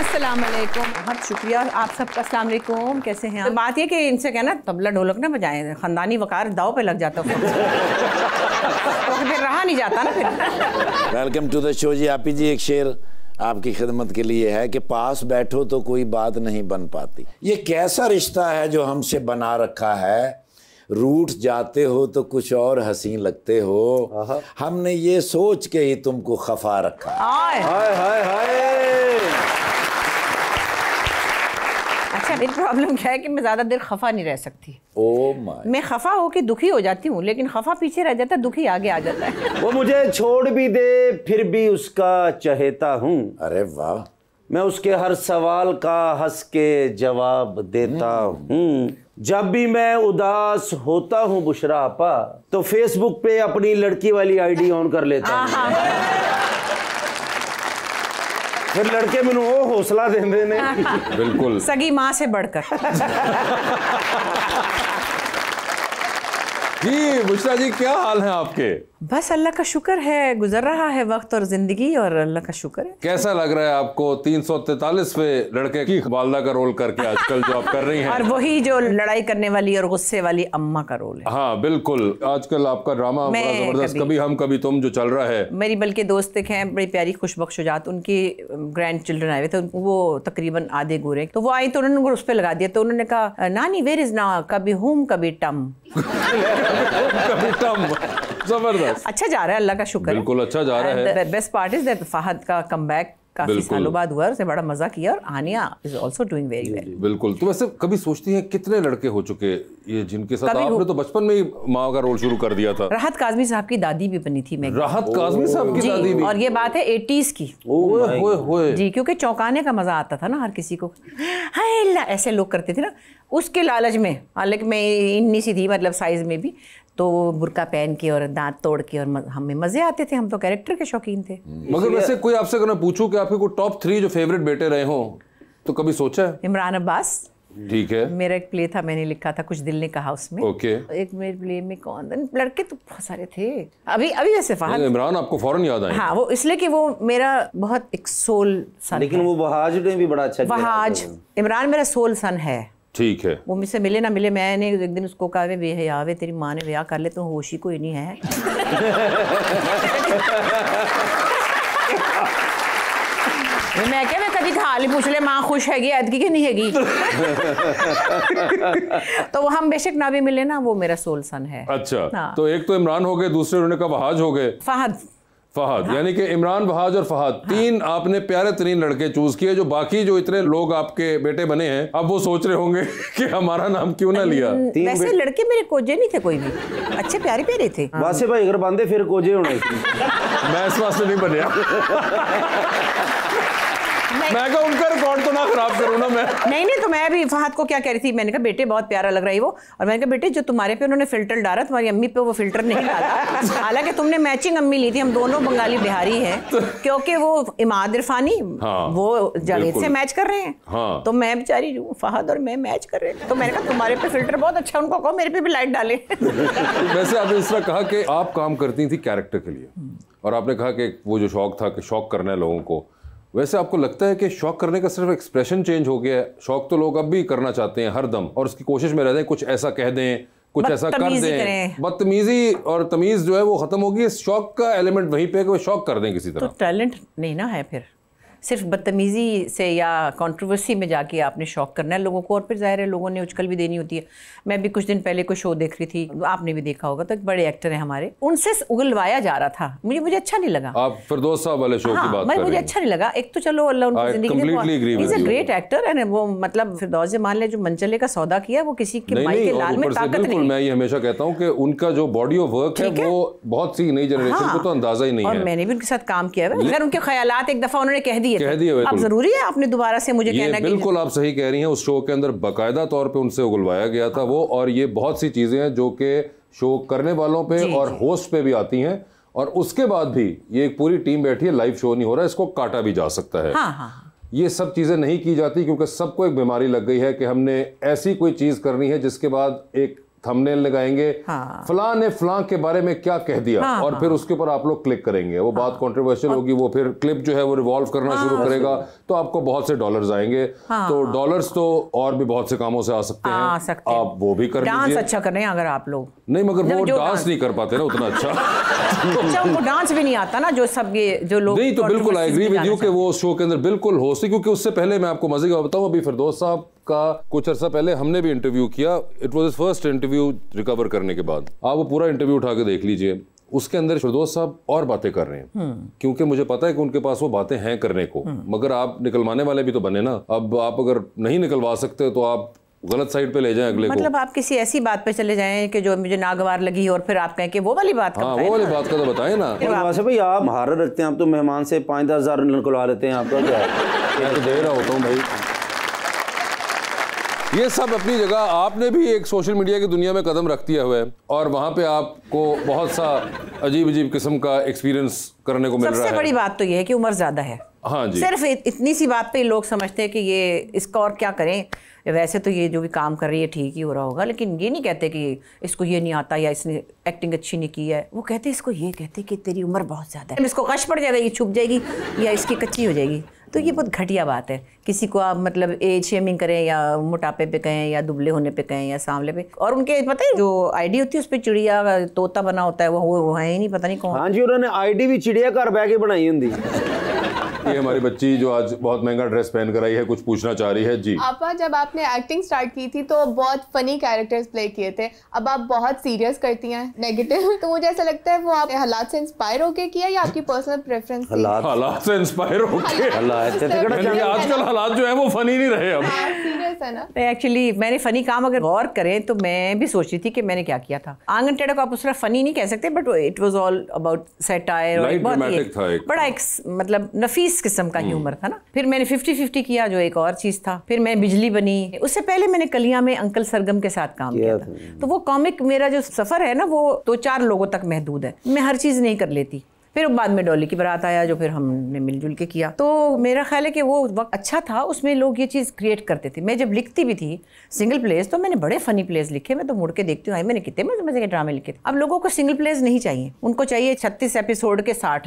बहुत शुक्रिया आप सबका असलम कैसे हैं तो बात ये कि इनसे कहना तबला ढोलक ना बजाएं ख़ानदानी वकार दाव पे लग जाता है तो फिर रहा नहीं जाता ना फिर वेलकम टू द शो जी आप जी एक शेर आपकी खिदमत के लिए है कि पास बैठो तो कोई बात नहीं बन पाती ये कैसा रिश्ता है जो हमसे बना रखा है रूठ जाते हो तो कुछ और हसीन लगते हो हमने ये सोच के ही तुमको खफा रखा हाय हाय हाय मेरी प्रॉब्लम क्या है कि मैं ज़्यादा देर खफा नहीं रह सकती ओ oh मैं खफा होके दुखी हो जाती हूँ लेकिन खफा पीछे रह जाता है दुखी आगे आ जाता है वो मुझे छोड़ भी दे फिर भी उसका चहेता हूँ अरे वाह मैं उसके हर सवाल का हंस के जवाब देता हम्म। हूँ जब भी मैं उदास होता हूँ बुशरा आपा तो फेसबुक पे अपनी लड़की वाली आईडी ऑन कर लेता हूँ फिर लड़के मेनू वो हौसला देंगे ने बिल्कुल सगी मां से बढ़कर जी मुश्रा जी क्या हाल है आपके बस अल्लाह का शुक्र है गुजर रहा है वक्त और ज़िंदगी और अल्लाह का शुक्र है कैसा लग रहा है आपको तीन सौ तैतालीस पे लड़के की वालदा का रोल करके आजकल जो आप कर रही हैं और वही जो लड़ाई करने वाली और गुस्से वाली अम्मा का रोल है हाँ बिल्कुल आजकल आपका ड्रामा बड़ा जबरदस्त कभी हम कभी तुम जो चल रहा है मेरी बल्कि दोस्त एक हैं बड़ी प्यारी खुशबक शुजात उनकी ग्रैंड चिल्ड्रन आए हुए थे वो तकरीबन आधे गोरे तो वो आई तो उन्होंने उस पर लगा दिया तो उन्होंने कहा नानी वेर इज ना कभी हूम कभी टम कभी टम जबरदस्त अच्छा जा रहा है अल्लाह का शुक्र बिल्कुल अच्छा जा रहा है best part is that Fahad का कम काफी सालों बाद हुआ बड़ा मजा किया और Aaniya is also doing very well बिल्कुल तो वैसे कभी सोचती कितने लड़के हो चुके ये जिनके साथ आपने तो बचपन में ही माँ का रोल शुरू कर दिया था राहत काजमी साहब की दादी भी बनी थी मैं राहत काजमी साहब की दादी भी और ये बात है एटीज की ओए होए oh जी क्योंकि चौंकाने का मजा आता था ना हर किसी को हाय ऐसे लोग करते थे ना उसके लालच में हालांकि मैं इन्नी सी थी मतलब साइज में भी तो बुरका पहन के और दांत तोड़ के और हमें मजे आते थे हम तो कैरेक्टर के शौकीन थे मगर वैसे कोई आपसे अगर मैं पूछूं कि आपके कोई टॉप थ्री जो फेवरेट बेटे रहे हो तो कभी सोचा है इमरान अब्बास ठीक है मेरा एक प्ले था मैंने लिखा था कुछ दिल ने कहा उसमें ओके एक मेरे प्ले में कौन लड़के तो बहुत सारे थे अभी अभी वैसे फहद इमरान आपको फौरन याद आया हाँ वो इसलिए कि वो मेरा बहुत एक सोल सन लेकिन वो बहाज ने भी बड़ा अच्छा बहाज इमरान मेरा सोल सन है ठीक है वो मुझसे मिले ना मिले मैंने एक दिन उसको कहा वे है वे तेरी माँ ने ब्याह कर ले तो होश ही कोई नहीं है मैं क्या मैं कभी हाल ही पूछ ले माँ खुश हैगी ऐदगी कि नहीं हैगी तो वो हम बेशक ना भी मिले ना वो मेरा सोल सन है अच्छा हाँ। तो एक तो इमरान हो गए दूसरे उन्होंने कहा वहाज हो गए फहद फहद हाँ। यानी कि इमरान बहाज और फहद हाँ। तीन आपने प्यारे तरीन लड़के चूज किए जो बाकी जो इतने लोग आपके बेटे बने हैं अब वो सोच रहे होंगे कि हमारा नाम क्यों ना लिया वैसे लड़के मेरे कोजे नहीं थे कोई भी अच्छे प्यारे प्यारे थे वासे भाई अगर बांधे फिर कोजे होने मैं इस वास्ते नहीं बनया मैं कहा उनका रिकॉर्ड तो ना खराब करूँ ना मैं नहीं नहीं तो मैं भी फहद को क्या कह रही थी मैंने कहा बेटे बहुत प्यारा लग रहा है वो और मैंने कहा बेटे जो तुम्हारे पे उन्होंने फिल्टर डाला तुम्हारी अम्मी पे वो फिल्टर नहीं डाला हालांकि तुमने मैचिंग अम्मी ली थी हम दोनों बंगाली बिहारी हैं तो क्योंकि वो इमाद इरफानी हाँ, वो जावेद से मैच कर रहे हैं हाँ, तो मैं बेचारी हूँ फहद और मैं मैच कर रहे हैं तो मैंने कहा तुम्हारे पे फिल्टर बहुत अच्छा उनको कहो मेरे पे भी लाइट डाले वैसे आपने इस तरह कहा कि आप काम करती थी कैरेक्टर के लिए और आपने कहा कि वो जो शौक था कि शौक करना है लोगों को वैसे आपको लगता है कि शौक करने का सिर्फ एक्सप्रेशन चेंज हो गया है शौक तो लोग अब भी करना चाहते हैं हर दम और उसकी कोशिश में रहते हैं कुछ ऐसा कह दें कुछ ऐसा कर दें बदतमीजी और तमीज जो है वो खत्म होगी इस शौक का एलिमेंट वहीं पे शौक कर दें किसी तो तरह तो टैलेंट नहीं ना है फिर सिर्फ बदतमीज़ी से या कंट्रोवर्सी में जाके आपने शौक करना है लोगों को और फिर ज़ाहिर है लोगों ने उछकल भी देनी होती है मैं भी कुछ दिन पहले कोई शो देख रही थी आपने भी देखा होगा तो एक बड़े एक्टर हैं हमारे उनसे उगलवाया जा रहा था मुझे मुझे अच्छा नहीं लगा आप फिरदौस वाले शो हाँ, की बात मैं मुझे अच्छा नहीं लगा एक तो चलो अल्लाह उनकी ज़िंदगी is a great actor and वो मतलब फिरदौस मान ने जो मंचले का सौदा किया वो किसी के माई के लाल में ताकत नहीं मैं ये हमेशा कहता हूँ कि उनका जो बॉडी ऑफ वर्क है वो बहुत सी नई जनरेशन को तो हाँ, अंदाजा ही नहीं है मैंने भी उनके साथ काम किया है उनके ख्याल एक दफ़ा उन्होंने कह दिया दिए कह दिए अब जरूरी है आपने दोबारा से मुझे कहना बिल्कुल आप सही कह रही हैं उस शो के अंदर बाकायदा तौर पे उनसे उगलवाया गया था वो और ये बहुत सी चीजें हैं जो कि शो करने वालों पे और होस्ट पे भी आती हैं और उसके बाद भी ये एक पूरी टीम बैठी है लाइव शो नहीं हो रहा इसको काटा भी जा सकता है हाँ, हाँ।, हाँ। ये सब चीज़ें नहीं की जाती क्योंकि सबको एक बीमारी लग गई है कि हमने ऐसी कोई चीज़ करनी है जिसके बाद एक थंबनेल लगाएंगे हाँ। फला ने फला के बारे में क्या कह दिया हाँ, और हाँ। फिर उसके ऊपर आप लोग क्लिक करेंगे वो हाँ। बात कंट्रोवर्शियल होगी वो फिर क्लिप जो है वो रिवॉल्व करना हाँ, शुरू हाँ, करेगा हाँ। तो आपको बहुत से डॉलर्स आएंगे हाँ, तो डॉलर्स तो और भी बहुत से कामों से आ सकते हैं सकते आप वो भी कर डांस अच्छा करें अगर आप लोग नहीं मगर वो डांस मतलब नहीं कर पाते ना उतना अच्छा डांस तो अच्छा, भी नहीं आता ना जो सब ये जो लोग नहीं तो बिल्कुल आई एग्री विद यू कि वो शो के अंदर बिल्कुल होस्ट क्योंकि उससे पहले मैं आपको मजे का बताऊँ अभी फिरदौस साहब उसका कुछ अर्सा पहले हमने भी इंटरव्यू किया it was first interview recover करने के बाद आप वो पूरा इंटरव्यू उठा के देख लीजिए उसके अंदर शुरदोज साहब और बातें कर रहे हैं हम्म। क्योंकि मुझे पता है कि उनके पास वो बातें हैं करने को हम्म। मगर आप निकलवाने वाले भी तो बने ना अब आप अगर नहीं निकलवा सकते तो आप गलत साइड पे ले जाएं अगले मतलब को। आप किसी ऐसी बात पे चले जाएं कि जो मुझे नागवार लगी और फिर आप कहें कि वो वाली बात हाँ, वो वाली बात का तो बताए ना भाई आप भारत रखते हैं आप तो मेहमान से पाँच दस हजार निकलवा लेते हैं आपका क्या तो दे रहा होता हूँ भाई ये सब अपनी जगह आपने भी एक सोशल मीडिया की दुनिया में कदम रख दिया हुआ है और वहाँ पे आपको बहुत सा अजीब अजीब किस्म का एक्सपीरियंस करने को मिल रहा है सबसे बड़ी बात तो ये है कि उम्र ज़्यादा है हाँ जी सिर्फ इतनी सी बात पे लोग समझते हैं कि ये इसका और क्या करें वैसे तो ये जो भी काम कर रही है ठीक ही हो रहा होगा लेकिन ये नहीं कहते कि इसको ये नहीं आता या इसने एक्टिंग अच्छी नहीं की है वो कहते इसको ये कहते कि तेरी उम्र बहुत ज़्यादा है इसको कश पड़ जाएगा ये छुप जाएगी या इसकी कच्ची हो जाएगी तो ये बहुत घटिया बात है किसी को आप मतलब एज शेमिंग करें या मोटापे पे कहें या दुबले होने पे कहें या सांवले पे और उनके पता है जो आईडी होती है उस पर चिड़िया तोता बना होता है वो वो है ही नहीं पता नहीं कौन हाँ जी उन्होंने आईडी भी चिड़िया घर बह के बनाई होंगी ये हमारी बच्ची जो आज बहुत महंगा ड्रेस पहन कर आई है कुछ पूछना चाह रही है जी आपा जब आपने एक्टिंग स्टार्ट की थी तो बहुत फनी कैरेक्टर्स प्ले किए थे अब आप बहुत सीरियस करती हैं नेगेटिव तो मुझे ऐसा लगता है वो आपने हालात से इंस्पायर होके किया या आपकी पर्सनल प्रेफरेंस हालात से इंस्पायर होके आजकल हालात जो है वो फनी नहीं रहे अब हाँ, है ना एक्चुअली मैंने फनी काम अगर गौर करें तो मैं भी सोच रही थी कि मैंने क्या किया था आंगन टेढ़ा को आप उस तरह फनी नहीं कह सकते but it was all about satire और बहुत ही था एक बड़ा एक मतलब नफीस किस्म का ह्यूमर था ना फिर मैंने फिफ्टी फिफ्टी किया जो एक और चीज़ था फिर मैं बिजली बनी उससे पहले मैंने कलिया में अंकल सरगम के साथ काम किया था तो वो कॉमिक मेरा जो सफ़र है ना वो दो चार लोगों तक महदूद है मैं हर चीज़ नहीं कर लेती फिर बाद में डॉली की बारात आया जो फिर हमने मिलजुल के किया तो मेरा ख्याल है कि वो वक्त अच्छा था उसमें लोग ये चीज़ क्रिएट करते थे मैं जब लिखती भी थी सिंगल प्लेस तो मैंने बड़े फ़नी प्लेस लिखे मैं तो मुड़ के देखती हूँ आई मैंने कितने मज़े मज़े के ड्रामे लिखे थे अब लोगों को सिंगल प्लेस नहीं चाहिए उनको चाहिए छत्तीस एपिसोड के साठ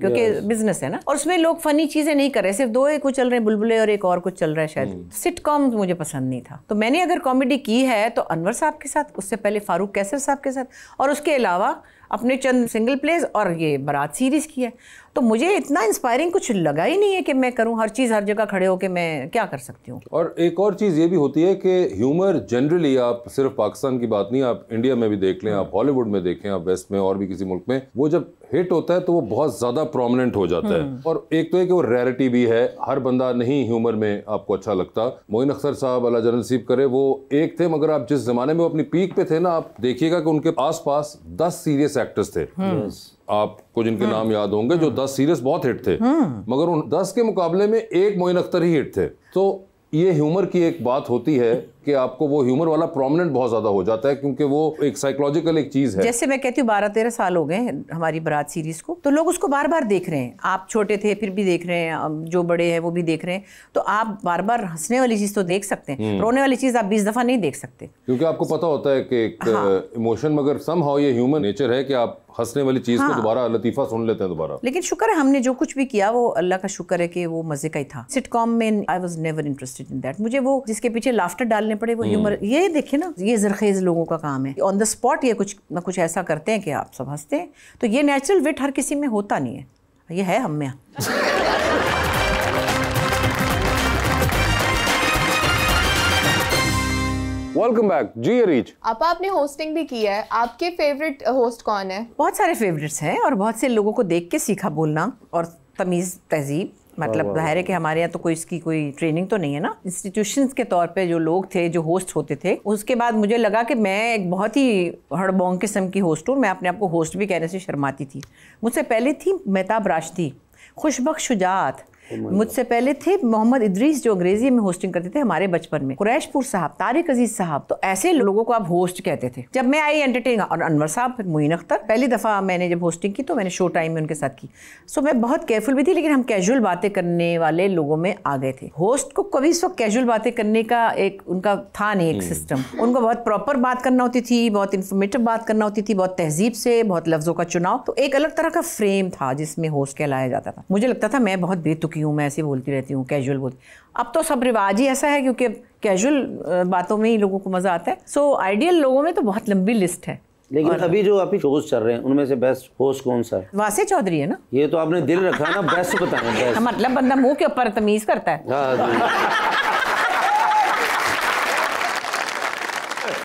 क्योंकि बिजनेस है ना और उसमें लोग फनी चीजें नहीं कर रहे सिर्फ दो एक कुछ चल रहे हैं बुलबुले और एक और कुछ चल रहा है शायद सिट hmm. कॉम मुझे पसंद नहीं था तो मैंने अगर कॉमेडी की है तो अनवर साहब के साथ उससे पहले फारूक कैसर साहब के साथ और उसके अलावा अपने चंद सिंगल प्लेज और ये बारात सीरीज़ की है तो मुझे इतना इंस्पायरिंग कुछ लगा ही नहीं है कि मैं करूं हर चीज़ हर जगह खड़े होकर मैं क्या कर सकती हूँ और एक और चीज़ ये भी होती है कि ह्यूमर जनरली आप सिर्फ पाकिस्तान की बात नहीं आप इंडिया में भी देख लें आप हॉलीवुड में देखें आप वेस्ट में और भी किसी मुल्क में वो जब हिट होता है तो वो बहुत ज़्यादा प्रोमिनेंट हो जाता है हम्म। और एक तो है कि वो रेरिटी भी है हर बंदा नहीं ह्यूमर में आपको अच्छा लगता मोइन अख्तर साहब अला जरन नसीब करे वो एक थे मगर आप जिस ज़माने में वो अपनी पीक पे थे ना आप देखिएगा कि उनके पास दस सीरियस सीरियस एक्टर्स थे हम्म। आपको जिनके हम्म। नाम याद होंगे जो हम्म। दस सीरियस बहुत हिट थे मगर उन दस के मुकाबले में एक मोइन अख्तर ही हिट थे तो ये ह्यूमर की एक बात होती है कि आपको वो ह्यूमर वाला प्रोमिनेंट बहुत ज़्यादा हो जाता है क्योंकि वो एक साइकोलॉजिकल एक चीज़ है जैसे मैं कहती हूँ बारह तेरह साल हो गए हमारी बारात सीरीज़ को तो लोग उसको बार बार देख रहे हैं आप छोटे थे फिर भी देख रहे हैं जो बड़े हैं वो भी देख रहे हैं तो आप बार बार हंसने वाली चीज़ तो देख सकते हैं हम्म। रोने वाली चीज़ आप बीस दफ़ा नहीं देख सकते क्योंकि आपको पता होता है कि एक इमोशन हाँ। मगर सम हाउ ये ह्यूमन नेचर है कि आप हंसने वाली चीज़ हाँ। को दोबारा लतीफ़ा सुन लेते हैं दोबारा लेकिन शुक्र है हमने जो कुछ भी किया वो अल्लाह का शुक्र है कि वो मज़े का ही था सिटकॉम में I was never interested in that मुझे वो जिसके पीछे लाफ्टर डालने करने पड़े वो ह्यूमर ये देखिए ना ये जरखेज़ लोगों का काम है ऑन द स्पॉट ये कुछ ना कुछ ऐसा करते हैं कि आप सब हंसते हैं तो ये नेचुरल विट हर किसी में होता नहीं है ये है हम में वेलकम बैक जी रीच आप आपने होस्टिंग भी की है आपके फेवरेट होस्ट कौन है बहुत सारे फेवरेट्स हैं और बहुत से लोगों को देख के सीखा बोलना और तमीज़ तहजीब मतलब जाहिर है कि हमारे यहाँ तो कोई इसकी कोई ट्रेनिंग तो नहीं है ना इंस्टीट्यूशंस के तौर पे जो लोग थे जो होस्ट होते थे उसके बाद मुझे लगा कि मैं एक बहुत ही हड़बोंग किस्म की होस्ट हूँ मैं अपने आप को होस्ट भी कहने से शर्माती थी मुझसे पहले थी मेहताब राशदी खुशबक शुजात Oh मुझसे पहले थे मोहम्मद इद्रीस जो अंग्रेजी में होस्टिंग करते थे हमारे बचपन में कुरैशपुर साहब तारिक अजीज साहब तो ऐसे लोगों को आप होस्ट कहते थे जब मैं आई एंटरटेन और अनवर साहब फिर मोइन अख्तर पहली दफ़ा मैंने जब होस्टिंग की तो मैंने शो टाइम में उनके साथ की सो मैं बहुत केयरफुल भी थी लेकिन हम कैजुअल बातें करने वाले लोगों में आ गए थे होस्ट को कभी इस वक्त कैजुअल बातें करने का एक उनका था नहीं एक सिस्टम hmm. उनको बहुत प्रॉपर बात करना होती थी बहुत इन्फॉर्मेटिव बात करना होती थी बहुत तहजीब से बहुत लफ्ज़ों का चुनाव तो एक अलग तरह का फ्रेम था जिसमें होस्ट कहलाया जाता था मुझे लगता था मैं बहुत बेतुक चुकी हूँ मैं ऐसे बोलती रहती हूँ कैजुअल बोलती अब तो सब रिवाज ही ऐसा है क्योंकि कैजुअल बातों में ही लोगों को मज़ा आता है सो so, आइडियल लोगों में तो बहुत लंबी लिस्ट है लेकिन अभी जो आप शोज चल रहे हैं उनमें से बेस्ट होस्ट कौन सा है वासे चौधरी है ना ये तो आपने दिल रखा ना बेस्ट बताया मतलब बंदा मुंह के ऊपर तमीज करता है हाँ,